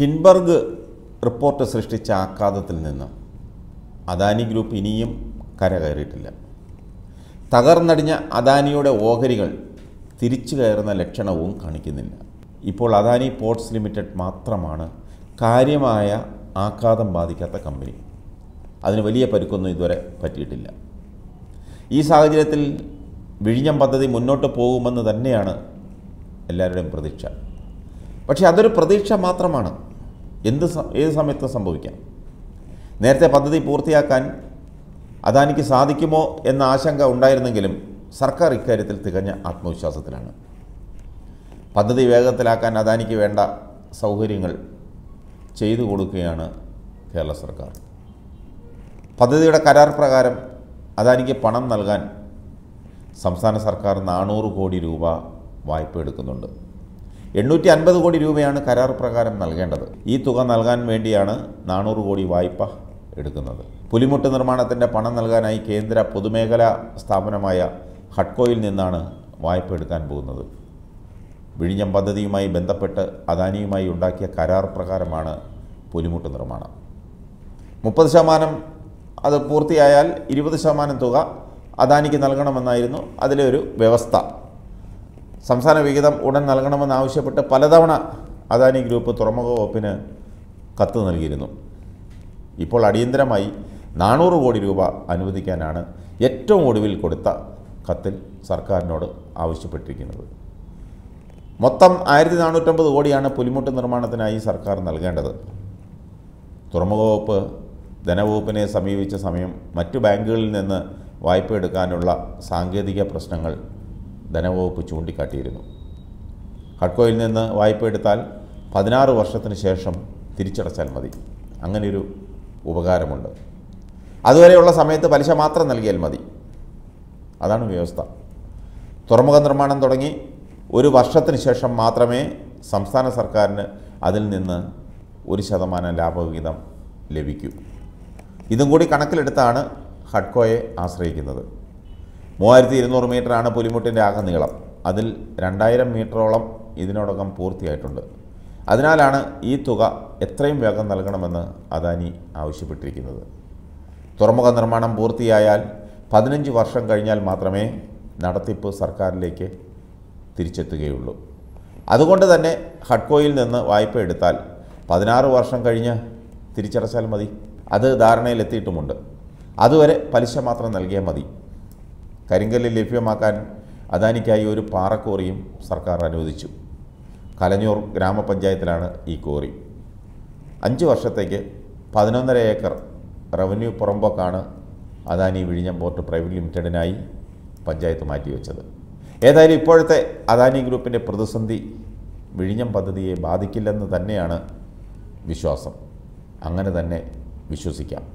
കിൻബർഗ് report സൃഷ്ടിച്ച ആഘാതത്തിൽ നിന്ന് അദാനി ഗ്രൂപ്പ് ഇനിയും കരകയറിയിട്ടില്ല തകർന്നടിഞ്ഞ അദാനിയുടെ ഓഹരികൾ തിരിച്ചു കയറുന്ന ലക്ഷണവും കാണിക്കുന്നില്ല ഇപ്പോൾ അദാനി പോർട്സ് ലിമിറ്റഡ് മാത്രമാണ് കാര്യമായ ആഘാതം ബാധിക്കാത്ത കമ്പനി അതിന് വലിയ പരുക്കൊന്നും ഇതുവരെ പറ്റിയിട്ടില്ല ഈ സാഹചര്യത്തിൽ വിഴിഞ്ഞം പദ്ധതി മുന്നോട്ട് പോകുമെന്ന് തന്നെയാണ് എല്ലാവരുടെയും പ്രതീക്ഷ പക്ഷേ അതൊരു പ്രതീക്ഷ മാത്രമാണ് എന്ത് ഏത് സമയത്തും സംഭവിക്കാം നേരത്തെ പദ്ധതി പൂർത്തിയാക്കാൻ അദാനിക്ക് സാധിക്കുമോ എന്ന ആശങ്ക ഉണ്ടായിരുന്നെങ്കിലും സർക്കാർ ഇക്കാര്യത്തിൽ തികഞ്ഞ ആത്മവിശ്വാസത്തിലാണ് പദ്ധതി വേഗത്തിലാക്കാൻ അദാനിക്ക് വേണ്ട സൗകര്യങ്ങൾ ചെയ്തു കൊടുക്കുകയാണ് കേരള സർക്കാർ പദ്ധതിയുടെ കരാർ പ്രകാരം അദാനിക്ക് പണം നൽകാൻ സംസ്ഥാന സർക്കാർ നാനൂറ് കോടി രൂപ വായ്പ എടുക്കുന്നുണ്ട് എണ്ണൂറ്റി അൻപത് കോടി രൂപയാണ് കരാർ പ്രകാരം നൽകേണ്ടത് ഈ തുക നൽകാൻ വേണ്ടിയാണ് നാനൂറ് കോടി വായ്പ എടുക്കുന്നത് പുലിമുട്ട് നിർമ്മാണത്തിൻ്റെ പണം നൽകാനായി കേന്ദ്ര പൊതുമേഖലാ സ്ഥാപനമായ ഹഡ്കോയിൽ നിന്നാണ് വായ്പ എടുക്കാൻ പോകുന്നത് വിഴിഞ്ഞം പദ്ധതിയുമായി ബന്ധപ്പെട്ട് അദാനിയുമായി ഉണ്ടാക്കിയ കരാർ പ്രകാരമാണ് പുലിമുട്ട് നിർമ്മാണം മുപ്പത് ശതമാനം അത് പൂർത്തിയായാൽ ഇരുപത് ശതമാനം തുക അദാനിക്ക് നൽകണമെന്നായിരുന്നു അതിലെ ഒരു വ്യവസ്ഥ സംസ്ഥാന വിഹിതം ഉടൻ നൽകണമെന്നാവശ്യപ്പെട്ട് പലതവണ അദാനി ഗ്രൂപ്പ് തുറമുഖ വകുപ്പിന് കത്ത് നൽകിയിരുന്നു ഇപ്പോൾ അടിയന്തരമായി നാനൂറ് കോടി രൂപ അനുവദിക്കാനാണ് ഏറ്റവും ഒടുവിൽ കൊടുത്ത കത്തിൽ സർക്കാരിനോട് ആവശ്യപ്പെട്ടിരിക്കുന്നത് മൊത്തം ആയിരത്തി നാനൂറ്റമ്പത് കോടിയാണ് പുലിമുട്ട് നിർമ്മാണത്തിനായി സർക്കാർ നൽകേണ്ടത് തുറമുഖ വകുപ്പ് ധനവകുപ്പിനെ സമീപിച്ച സമയം മറ്റു ബാങ്കുകളിൽ നിന്ന് വായ്പ എടുക്കാനുള്ള സാങ്കേതിക പ്രശ്നങ്ങൾ ധനവകുപ്പ് ചൂണ്ടിക്കാട്ടിയിരുന്നു ഹഡ്കോയിൽ നിന്ന് വായ്പ എടുത്താൽ പതിനാറ് വർഷത്തിന് ശേഷം തിരിച്ചടച്ചാൽ മതി അങ്ങനെയൊരു ഉപകാരമുണ്ട് അതുവരെയുള്ള സമയത്ത് പലിശ മാത്രം നൽകിയാൽ മതി അതാണ് വ്യവസ്ഥ തുറമുഖ നിർമ്മാണം തുടങ്ങി ഒരു വർഷത്തിന് ശേഷം മാത്രമേ സംസ്ഥാന സർക്കാരിന് അതിൽ നിന്ന് ഒരു ശതമാനം ലാഭവിഹിതം ലഭിക്കൂ ഇതും കൂടി കണക്കിലെടുത്താണ് ഹഡ്കോയെ ആശ്രയിക്കുന്നത് മൂവായിരത്തി ഇരുന്നൂറ് മീറ്ററാണ് പുലിമുട്ടിൻ്റെ ആകെ നീളം അതിൽ രണ്ടായിരം മീറ്ററോളം ഇതിനോടകം പൂർത്തിയായിട്ടുണ്ട് അതിനാലാണ് ഈ തുക എത്രയും വേഗം നൽകണമെന്ന് അദാനി ആവശ്യപ്പെട്ടിരിക്കുന്നത് തുറമുഖ നിർമ്മാണം പൂർത്തിയായാൽ പതിനഞ്ച് വർഷം കഴിഞ്ഞാൽ മാത്രമേ നടത്തിപ്പ് സർക്കാരിലേക്ക് തിരിച്ചെത്തുകയുള്ളൂ അതുകൊണ്ട് തന്നെ ഹഡ്കോയിൽ നിന്ന് വായ്പ എടുത്താൽ പതിനാറ് വർഷം കഴിഞ്ഞ് തിരിച്ചടച്ചാൽ മതി അത് ധാരണയിലെത്തിയിട്ടുമുണ്ട് അതുവരെ പലിശ മാത്രം നൽകിയാൽ മതി കരിങ്കല്ല് ലഭ്യമാക്കാൻ അദാനിക്കായി ഒരു പാറക്കോറിയും സർക്കാർ അനുവദിച്ചു കലഞ്ഞൂർ ഗ്രാമപഞ്ചായത്തിലാണ് ഈ കോറി അഞ്ച് വർഷത്തേക്ക് പതിനൊന്നര ഏക്കർ റവന്യൂ പുറമ്പോക്കാണ് അദാനി വിഴിഞ്ഞം പോർട്ട് പ്രൈവറ്റ് ലിമിറ്റഡിനായി പഞ്ചായത്ത് മാറ്റിവെച്ചത് ഏതായാലും ഇപ്പോഴത്തെ അദാനി ഗ്രൂപ്പിൻ്റെ പ്രതിസന്ധി വിഴിഞ്ഞം പദ്ധതിയെ ബാധിക്കില്ലെന്ന് തന്നെയാണ് വിശ്വാസം അങ്ങനെ തന്നെ വിശ്വസിക്കാം